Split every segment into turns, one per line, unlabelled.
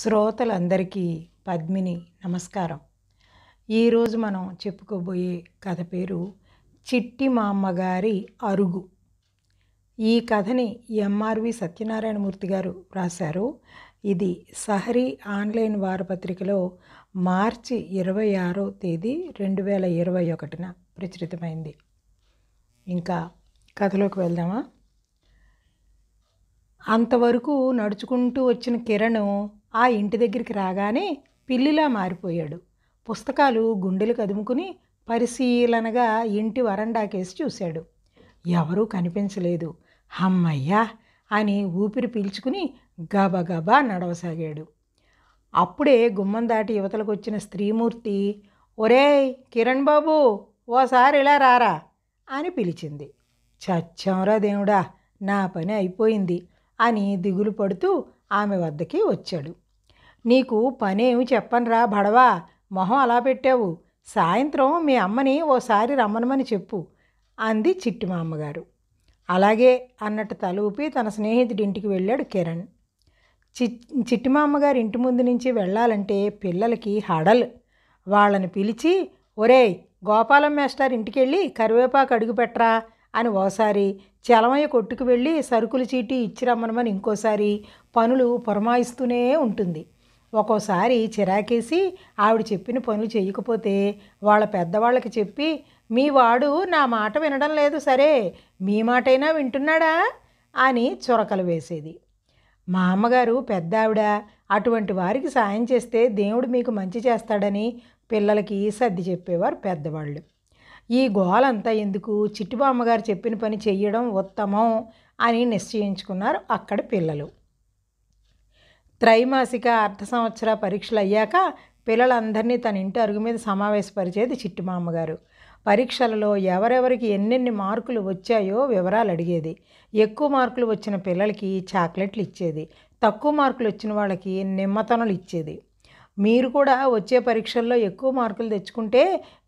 శ్రోతలందరికీ పద్మిని నమస్కారం ఈరోజు మనం చెప్పుకోబోయే కథ పేరు చిట్టి మా అమ్మగారి అరుగు ఈ కథని ఎంఆర్వి సత్యనారాయణమూర్తి గారు రాశారు ఇది సహరి ఆన్లైన్ వారపత్రికలో మార్చి ఇరవై ఆరో తేదీ రెండు వేల ఇరవై ఒకటిన ప్రచురితమైంది ఇంకా కథలోకి వెళ్దామా అంతవరకు నడుచుకుంటూ వచ్చిన కిరణ్ ఆ ఇంటి దగ్గరికి రాగానే పిల్లిలా మారిపోయాడు పుస్తకాలు గుండెలు కదుముకుని పరిశీలనగా ఇంటి వరండాకేసి చూశాడు ఎవరూ కనిపించలేదు హమ్మయ్యా అని ఊపిరి పీల్చుకుని గబగబా నడవసాగాడు అప్పుడే గుమ్మం దాటి యువతలకు వచ్చిన స్త్రీమూర్తి ఒరే కిరణ్ బాబు ఓసారి ఇలా రారా అని పిలిచింది చచ్చంరా దేవుడా నా పని అయిపోయింది అని దిగులు పడుతూ ఆమె వద్దకి వచ్చాడు నీకు పనేమి చెప్పనురా బడవా మొహం అలా పెట్టావు సాయంత్రం మీ అమ్మని ఓసారి రమ్మనమని చెప్పు అంది చిట్టి మా అమ్మగారు అలాగే అన్నట్టు తలూపి తన స్నేహితుడింటికి వెళ్ళాడు కిరణ్ చి చిట్టి మా ఇంటి ముందు నుంచి వెళ్ళాలంటే పిల్లలకి హడల్ వాళ్ళని పిలిచి ఒరేయ్ గోపాలం మేస్టార్ ఇంటికి వెళ్ళి కరివేపాకు అడుగు పెట్టరా అని ఓసారి చలమయ్య కొట్టుకు వెళ్ళి సరుకులు ఇచ్చి ఇచ్చిరమ్మనమని ఇంకోసారి పనులు పురమాయిస్తూనే ఉంటుంది ఒక్కోసారి చిరాకేసి ఆవిడ చెప్పిన పనులు చేయకపోతే వాళ్ళ పెద్దవాళ్ళకి చెప్పి మీ వాడు నా మాట వినడం లేదు సరే మీ మాటైనా వింటున్నాడా అని చొరకలు వేసేది మా అమ్మగారు పెద్ద ఆవిడ అటువంటి వారికి సాయం చేస్తే దేవుడు మీకు మంచి చేస్తాడని పిల్లలకి సర్ది చెప్పేవారు పెద్దవాళ్ళు ఈ గోలంతా ఎందుకు చిట్టుబామ్మగారు చెప్పిన పని చెయ్యడం ఉత్తమం అని నిశ్చయించుకున్నారు అక్కడ పిల్లలు త్రైమాసిక అర్ధ సంవత్సర పరీక్షలు అయ్యాక పిల్లలందరినీ తన ఇంటి అరుగు మీద సమావేశపరిచేది చిట్టుమామ్మగారు పరీక్షలలో ఎవరెవరికి ఎన్నెన్ని మార్కులు వచ్చాయో వివరాలు అడిగేది ఎక్కువ మార్కులు వచ్చిన పిల్లలకి చాక్లెట్లు ఇచ్చేది తక్కువ మార్కులు వచ్చిన వాళ్ళకి నిమ్మతనలు ఇచ్చేది మీరు కూడా వచ్చే పరీక్షల్లో ఎక్కువ మార్కులు తెచ్చుకుంటే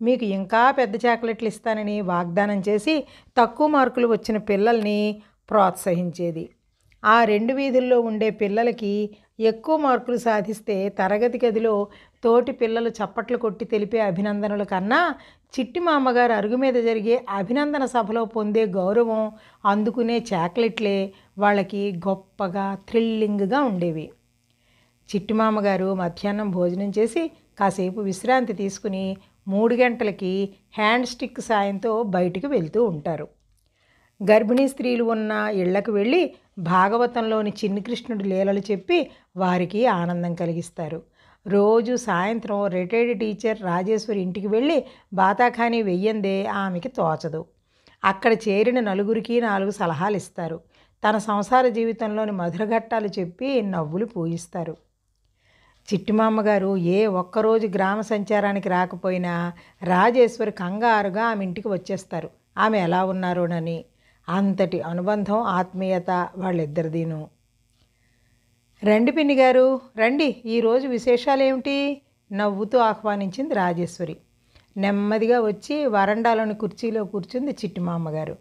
మీకు ఇంకా పెద్ద చాక్లెట్లు ఇస్తానని వాగ్దానం చేసి తక్కువ మార్కులు వచ్చిన పిల్లల్ని ప్రోత్సహించేది ఆ రెండు వీధుల్లో ఉండే పిల్లలకి ఎక్కువ మార్కులు సాధిస్తే తరగతి గదిలో తోటి పిల్లలు చప్పట్లు కొట్టి తెలిపే అభినందనల కన్నా చిట్టి మామగారు అరుగు మీద జరిగే అభినందన సభలో పొందే గౌరవం అందుకునే చాక్లెట్లే వాళ్ళకి గొప్పగా థ్రిల్లింగ్గా ఉండేవి చిట్టుమామగారు మధ్యాహ్నం భోజనం చేసి కాసేపు విశ్రాంతి తీసుకుని మూడు గంటలకి హ్యాండ్ స్టిక్ సాయంతో బయటికి వెళ్తూ ఉంటారు గర్భిణీ స్త్రీలు ఉన్న ఇళ్లకు వెళ్ళి భాగవతంలోని చిన్ని కృష్ణుడి లీలలు చెప్పి వారికి ఆనందం కలిగిస్తారు రోజు సాయంత్రం రిటైర్డ్ టీచర్ రాజేశ్వరి ఇంటికి వెళ్ళి బాతాఖాని వెయ్యందే ఆమెకి తోచదు అక్కడ చేరిన నలుగురికి నాలుగు సలహాలు ఇస్తారు తన సంసార జీవితంలోని మధుర ఘట్టాలు చెప్పి నవ్వులు పూయిస్తారు చిట్టిమామ్మగారు ఏ ఒక్కరోజు గ్రామ సంచారానికి రాకపోయినా రాజేశ్వరి కంగారుగా ఆమె ఇంటికి వచ్చేస్తారు ఆమె ఎలా ఉన్నారోనని అంతటి అనుబంధం ఆత్మీయత వాళ్ళిద్దరిదీను రండి పిన్ని గారు రండి ఈరోజు విశేషాలు ఏమిటి నవ్వుతూ ఆహ్వానించింది రాజేశ్వరి నెమ్మదిగా వచ్చి వరండాలోని కుర్చీలో కూర్చుంది చిట్టిమామ్మగారు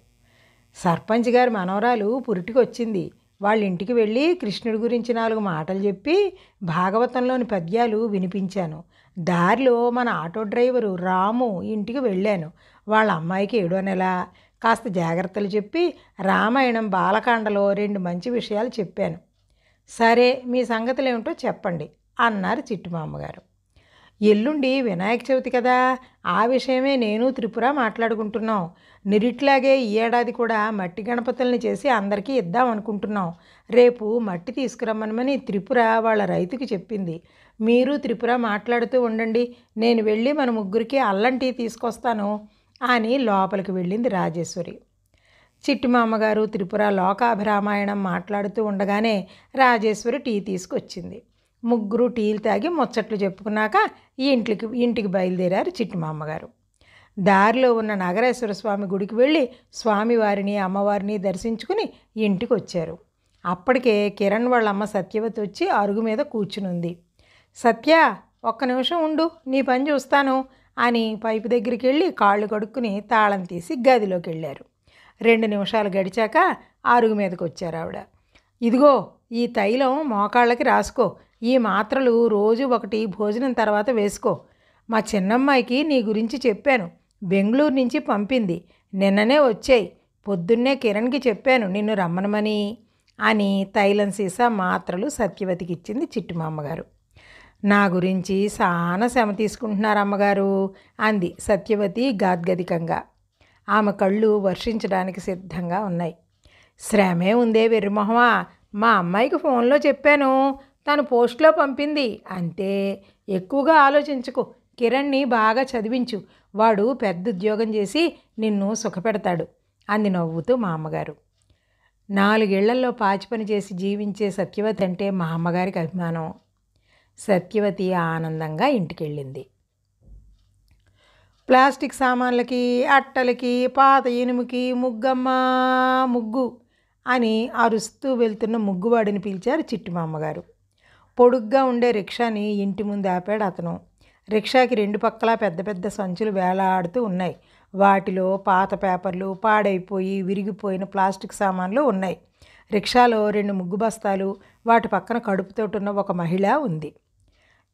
సర్పంచ్ గారి మనవరాలు పురిటికి వచ్చింది వాళ్ళ ఇంటికి వెళ్ళి కృష్ణుడి గురించి నాలుగు మాటలు చెప్పి భాగవతంలోని పద్యాలు వినిపించాను దారిలో మన ఆటో డ్రైవరు రాము ఇంటికి వెళ్ళాను వాళ్ళ అమ్మాయికి ఏడో నెల కాస్త జాగ్రత్తలు చెప్పి రామాయణం బాలకాండలో రెండు మంచి విషయాలు చెప్పాను సరే మీ సంగతులు ఏమిటో చెప్పండి అన్నారు చిట్టుమామగారు ఎల్లుండి వినాయక చవితి కదా ఆ విషయమే నేను త్రిపుర మాట్లాడుకుంటున్నాం నిరిట్లాగే ఈ ఏడాది కూడా మట్టి గణపతుల్ని చేసి అందరికీ ఇద్దాం అనుకుంటున్నాం రేపు మట్టి తీసుకురమ్మనమని త్రిపుర వాళ్ళ రైతుకి చెప్పింది మీరు త్రిపుర మాట్లాడుతూ ఉండండి నేను వెళ్ళి మన ముగ్గురికి అల్లం టీ తీసుకొస్తాను అని లోపలికి వెళ్ళింది రాజేశ్వరి చిట్టిమామగారు త్రిపుర లోకాభిరామాయణం మాట్లాడుతూ ఉండగానే రాజేశ్వరి టీ తీసుకొచ్చింది ముగ్గురు టీలు తాగి ముచ్చట్లు చెప్పుకున్నాక ఇంటికి ఇంటికి బయలుదేరారు చిట్టిమామ్మగారు దారిలో ఉన్న నాగరేశ్వర స్వామి గుడికి వెళ్ళి స్వామివారిని అమ్మవారిని దర్శించుకుని ఇంటికి వచ్చారు అప్పటికే కిరణ్ వాళ్ళ అమ్మ సత్యవతి వచ్చి అరుగు మీద కూర్చునుంది సత్య ఒక్క నిమిషం ఉండు నీ పని చూస్తాను అని పైపు దగ్గరికి వెళ్ళి కాళ్ళు కడుక్కుని తాళం తీసి గదిలోకి వెళ్ళారు రెండు నిమిషాలు గడిచాక అరుగు మీదకి వచ్చారు ఆవిడ ఇదిగో ఈ తైలం మోకాళ్ళకి రాసుకో ఈ మాత్రలు రోజు ఒకటి భోజనం తర్వాత వేసుకో మా చిన్నమ్మాయికి నీ గురించి చెప్పాను బెంగళూరు నుంచి పంపింది నిన్ననే వచ్చాయి పొద్దున్నే కిరణ్కి చెప్పాను నిన్ను రమ్మనమని అని తైలం సీసా మాత్రలు సత్యవతికి ఇచ్చింది చిట్టుమామ్మగారు అమ్మగారు నా గురించి చాలా శ్రమ తీసుకుంటున్నారు అమ్మగారు అంది సత్యవతి గాద్గదికంగా ఆమె కళ్ళు వర్షించడానికి సిద్ధంగా ఉన్నాయి శ్రమే ఉందే వెర్రిమొహమా మా అమ్మాయికి ఫోన్లో చెప్పాను తను పోస్ట్లో పంపింది అంతే ఎక్కువగా ఆలోచించకు కిరణ్ని బాగా చదివించు వాడు పెద్ద ఉద్యోగం చేసి నిన్ను సుఖపెడతాడు అంది నవ్వుతూ మా అమ్మగారు నాలుగేళ్లలో పాచి పని చేసి జీవించే సత్యవతి అంటే మా అమ్మగారికి అభిమానం సత్యవతి ఆనందంగా ఇంటికెళ్ళింది ప్లాస్టిక్ సామాన్లకి అట్టలకి పాత ఇనుముకి ముగ్గమ్మ ముగ్గు అని అరుస్తూ వెళ్తున్న ముగ్గువాడిని పిలిచారు చిట్టు మా అమ్మగారు పొడుగ్గా ఉండే రిక్షాని ఇంటి ముందు ఆపాడు అతను రిక్షాకి రెండు పక్కలా పెద్ద పెద్ద సంచులు వేలాడుతూ ఉన్నాయి వాటిలో పాత పేపర్లు పాడైపోయి విరిగిపోయిన ప్లాస్టిక్ సామాన్లు ఉన్నాయి రిక్షాలో రెండు ముగ్గు బస్తాలు వాటి పక్కన కడుపుతోటున్న ఒక మహిళ ఉంది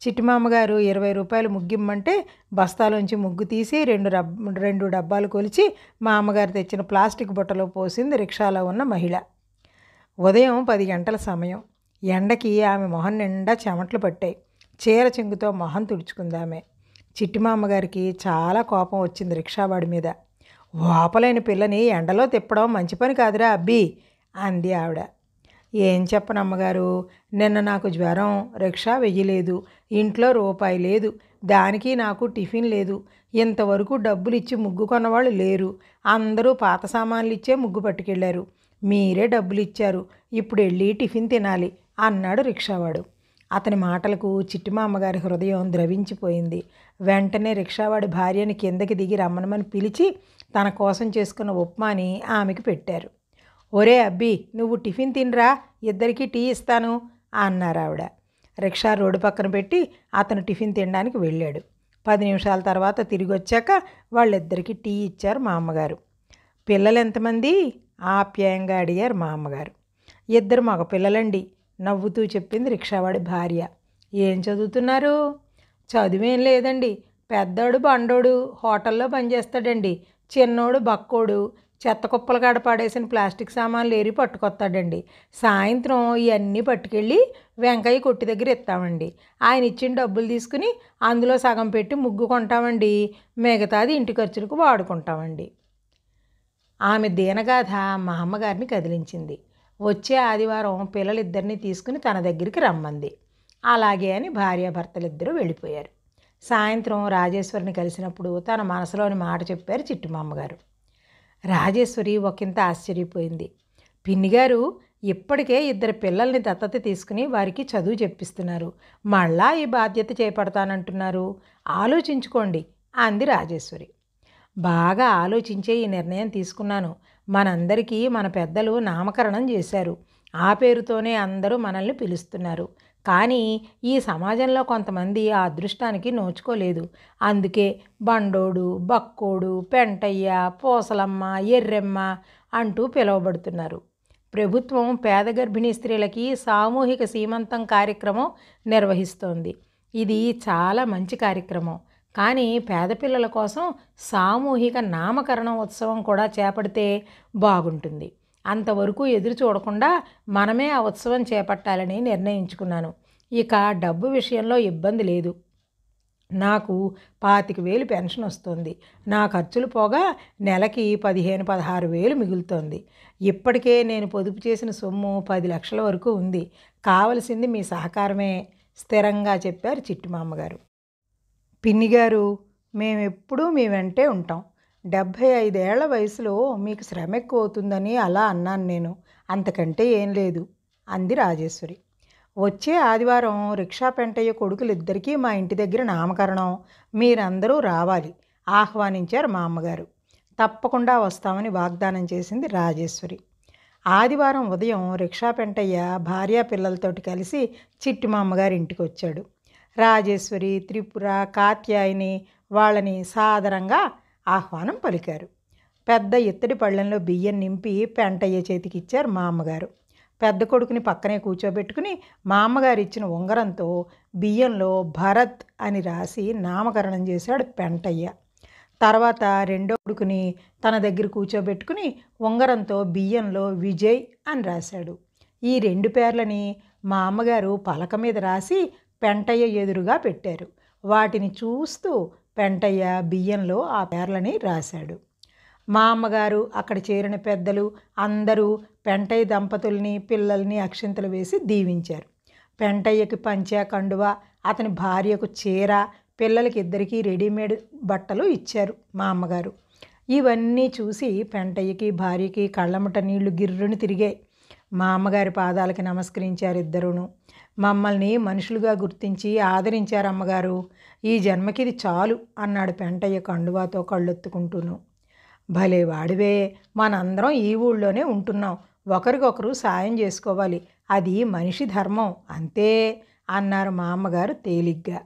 చిట్టిమామగారు ఇరవై రూపాయలు ముగ్గిమ్మంటే బస్తాలోంచి ముగ్గు తీసి రెండు రబ్ రెండు డబ్బాలు కొలిచి మా అమ్మగారు తెచ్చిన ప్లాస్టిక్ బుట్టలో పోసింది రిక్షాలో ఉన్న మహిళ ఉదయం పది గంటల సమయం ఎండకి ఆమె మొహం నిండా చెమట్లు పట్టాయి చీర చెంగుతో మొహం తుడుచుకుందామే చిట్టిమామగారికి చాలా కోపం వచ్చింది రిక్షావాడి మీద వాపలేని పిల్లని ఎండలో తిప్పడం మంచి పని కాదురా అబ్బి అంది ఆవిడ ఏం చెప్పనమ్మగారు అమ్మగారు నిన్న నాకు జ్వరం రిక్షా వెయ్యలేదు ఇంట్లో రూపాయి లేదు దానికి నాకు టిఫిన్ లేదు ఇంతవరకు డబ్బులు ఇచ్చి ముగ్గు కొన్నవాళ్ళు లేరు అందరూ పాత సామాన్లు ఇచ్చే ముగ్గు పట్టుకెళ్ళారు మీరే డబ్బులు ఇచ్చారు ఇప్పుడు వెళ్ళి టిఫిన్ తినాలి అన్నాడు రిక్షావాడు అతని మాటలకు చిట్టిమా అమ్మగారి హృదయం ద్రవించిపోయింది వెంటనే రిక్షావాడి భార్యని కిందకి దిగి రమ్మనమని పిలిచి తన కోసం చేసుకున్న ఉప్మాని ఆమెకు పెట్టారు ఒరే అబ్బి నువ్వు టిఫిన్ తినరా ఇద్దరికీ టీ ఇస్తాను అన్నారు ఆవిడ రిక్షా రోడ్డు పక్కన పెట్టి అతను టిఫిన్ తినడానికి వెళ్ళాడు పది నిమిషాల తర్వాత తిరిగి వచ్చాక వాళ్ళిద్దరికీ టీ ఇచ్చారు మా అమ్మగారు పిల్లలు ఎంతమంది ఆప్యాయంగా అడిగారు మా అమ్మగారు ఇద్దరు మగ పిల్లలండి నవ్వుతూ చెప్పింది రిక్షావాడి భార్య ఏం చదువుతున్నారు చదువేం లేదండి పెద్దోడు బండోడు హోటల్లో పనిచేస్తాడండి చిన్నోడు బక్కోడు చెత్త కుప్పలు కాడ పడేసిన ప్లాస్టిక్ సామాన్లు ఏరి పట్టుకొస్తాడండి సాయంత్రం ఇవన్నీ పట్టుకెళ్ళి వెంకయ్య కొట్టి దగ్గర ఇస్తామండి ఆయన ఇచ్చిన డబ్బులు తీసుకుని అందులో సగం పెట్టి ముగ్గు కొంటామండి మిగతాది ఇంటి ఖర్చులకు వాడుకుంటామండి ఆమె దీనగాథ మా అమ్మగారిని కదిలించింది వచ్చే ఆదివారం పిల్లలిద్దరిని తీసుకుని తన దగ్గరికి రమ్మంది అలాగే అని భార్యాభర్తలిద్దరూ వెళ్ళిపోయారు సాయంత్రం రాజేశ్వరిని కలిసినప్పుడు తన మనసులోని మాట చెప్పారు చిట్టుమామ్మగారు రాజేశ్వరి ఒకంత ఆశ్చర్యపోయింది పిన్నిగారు ఇప్పటికే ఇద్దరు పిల్లల్ని దత్తత తీసుకుని వారికి చదువు చెప్పిస్తున్నారు మళ్ళా ఈ బాధ్యత చేపడతానంటున్నారు ఆలోచించుకోండి అంది రాజేశ్వరి బాగా ఆలోచించే ఈ నిర్ణయం తీసుకున్నాను మనందరికీ మన పెద్దలు నామకరణం చేశారు ఆ పేరుతోనే అందరూ మనల్ని పిలుస్తున్నారు కానీ ఈ సమాజంలో కొంతమంది ఆ అదృష్టానికి నోచుకోలేదు అందుకే బండోడు బక్కోడు పెంటయ్య పూసలమ్మ ఎర్రెమ్మ అంటూ పిలువబడుతున్నారు ప్రభుత్వం పేద గర్భిణీ స్త్రీలకి సామూహిక సీమంతం కార్యక్రమం నిర్వహిస్తోంది ఇది చాలా మంచి కార్యక్రమం కానీ పేద పిల్లల కోసం సామూహిక నామకరణ ఉత్సవం కూడా చేపడితే బాగుంటుంది అంతవరకు ఎదురు చూడకుండా మనమే ఆ ఉత్సవం చేపట్టాలని నిర్ణయించుకున్నాను ఇక డబ్బు విషయంలో ఇబ్బంది లేదు నాకు పాతిక వేలు పెన్షన్ వస్తుంది నా ఖర్చులు పోగా నెలకి పదిహేను పదహారు వేలు మిగులుతోంది ఇప్పటికే నేను పొదుపు చేసిన సొమ్ము పది లక్షల వరకు ఉంది కావలసింది మీ సహకారమే స్థిరంగా చెప్పారు చిట్టి పిన్ని గారు మేమెప్పుడూ మీ వెంటే ఉంటాం డెబ్భై ఐదేళ్ల వయసులో మీకు శ్రమ ఎక్కువ అవుతుందని అలా అన్నాను నేను అంతకంటే ఏం లేదు అంది రాజేశ్వరి వచ్చే ఆదివారం రిక్షా పెంటయ్య కొడుకులిద్దరికీ మా ఇంటి దగ్గర నామకరణం మీరందరూ రావాలి ఆహ్వానించారు మా అమ్మగారు తప్పకుండా వస్తామని వాగ్దానం చేసింది రాజేశ్వరి ఆదివారం ఉదయం రిక్షా పెంటయ్య భార్యా పిల్లలతోటి కలిసి చిట్టి మా అమ్మగారి ఇంటికి వచ్చాడు రాజేశ్వరి త్రిపుర కాత్యాయని వాళ్ళని సాదరంగా ఆహ్వానం పలికారు పెద్ద ఇత్తడి పళ్ళెంలో బియ్యం నింపి పెంటయ్య చేతికి ఇచ్చారు మా అమ్మగారు పెద్ద కొడుకుని పక్కనే కూర్చోబెట్టుకుని మా అమ్మగారు ఇచ్చిన ఉంగరంతో బియ్యంలో భరత్ అని రాసి నామకరణం చేశాడు పెంటయ్య తర్వాత రెండో కొడుకుని తన దగ్గర కూర్చోబెట్టుకుని ఉంగరంతో బియ్యంలో విజయ్ అని రాశాడు ఈ రెండు పేర్లని మా అమ్మగారు పలక మీద రాసి పెంటయ్య ఎదురుగా పెట్టారు వాటిని చూస్తూ పెంటయ్య బియ్యంలో ఆ పేర్లని రాశాడు మా అమ్మగారు అక్కడ చేరిన పెద్దలు అందరూ పెంటయ్య దంపతుల్ని పిల్లల్ని అక్షింతలు వేసి దీవించారు పెంటయ్యకి పంచా కండువ అతని భార్యకు చీర పిల్లలకి ఇద్దరికీ రెడీమేడ్ బట్టలు ఇచ్చారు మా అమ్మగారు ఇవన్నీ చూసి పెంటయ్యకి భార్యకి కళ్ళమట నీళ్లు గిర్రుని తిరిగాయి మా అమ్మగారి పాదాలకి నమస్కరించారు ఇద్దరును మమ్మల్ని మనుషులుగా గుర్తించి ఆదరించారు అమ్మగారు ఈ జన్మకిది చాలు అన్నాడు పెంటయ్య కండువాతో కళ్ళొత్తుకుంటూను భలే వాడివే మనందరం ఈ ఊళ్ళోనే ఉంటున్నాం ఒకరికొకరు సాయం చేసుకోవాలి అది మనిషి ధర్మం అంతే అన్నారు మా అమ్మగారు తేలిగ్గా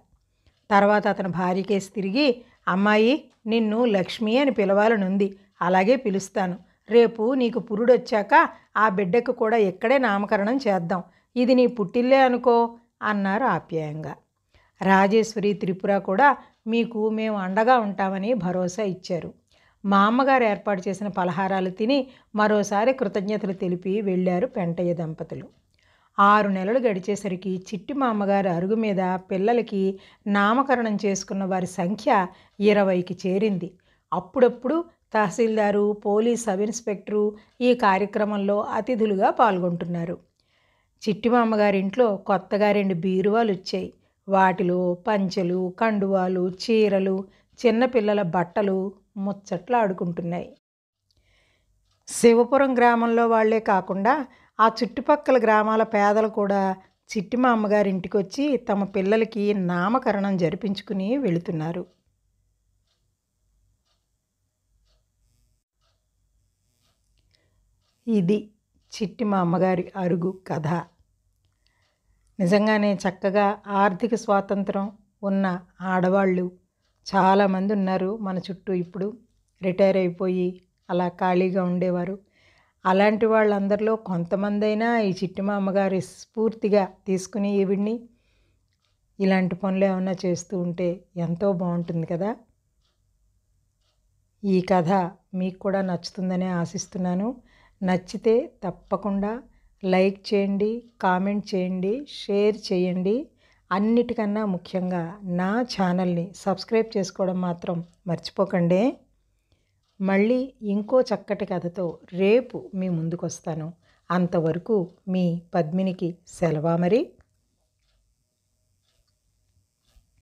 తర్వాత అతను భార్యకేసి తిరిగి అమ్మాయి నిన్ను లక్ష్మి అని పిలవాలనుంది అలాగే పిలుస్తాను రేపు నీకు పురుడొచ్చాక ఆ బిడ్డకు కూడా ఇక్కడే నామకరణం చేద్దాం ఇది నీ పుట్టిల్లే అనుకో అన్నారు ఆప్యాయంగా రాజేశ్వరి త్రిపుర కూడా మీకు మేము అండగా ఉంటామని భరోసా ఇచ్చారు మా అమ్మగారు ఏర్పాటు చేసిన పలహారాలు తిని మరోసారి కృతజ్ఞతలు తెలిపి వెళ్ళారు పెంటయ్య దంపతులు ఆరు నెలలు గడిచేసరికి చిట్టి మామగారి అరుగు మీద పిల్లలకి నామకరణం చేసుకున్న వారి సంఖ్య ఇరవైకి చేరింది అప్పుడప్పుడు తహసీల్దారు పోలీస్ సబ్ ఇన్స్పెక్టరు ఈ కార్యక్రమంలో అతిథులుగా పాల్గొంటున్నారు చిట్టిమామ్మగారింట్లో కొత్తగా రెండు బీరువాలు వచ్చాయి వాటిలో పంచెలు కండువాలు చీరలు చిన్నపిల్లల బట్టలు ముచ్చట్లు ఆడుకుంటున్నాయి శివపురం గ్రామంలో వాళ్లే కాకుండా ఆ చుట్టుపక్కల గ్రామాల పేదలు కూడా చిట్టిమామ్మగారింటికి వచ్చి తమ పిల్లలకి నామకరణం జరిపించుకుని వెళుతున్నారు ఇది చిట్టి మా అమ్మగారి అరుగు కథ నిజంగానే చక్కగా ఆర్థిక స్వాతంత్రం ఉన్న ఆడవాళ్ళు చాలామంది ఉన్నారు మన చుట్టూ ఇప్పుడు రిటైర్ అయిపోయి అలా ఖాళీగా ఉండేవారు అలాంటి వాళ్ళందరిలో కొంతమంది అయినా ఈ చిట్టి మా అమ్మగారి స్ఫూర్తిగా తీసుకుని ఈవిడ్ని ఇలాంటి పనులు ఏమైనా చేస్తూ ఉంటే ఎంతో బాగుంటుంది కదా ఈ కథ మీకు కూడా నచ్చుతుందని ఆశిస్తున్నాను నచ్చితే తప్పకుండా లైక్ చేయండి కామెంట్ చేయండి షేర్ చేయండి అన్నిటికన్నా ముఖ్యంగా నా ఛానల్ని సబ్స్క్రైబ్ చేసుకోవడం మాత్రం మర్చిపోకండి మళ్ళీ ఇంకో చక్కటి కథతో రేపు మీ ముందుకు వస్తాను అంతవరకు మీ పద్మినికి సెలవా మరి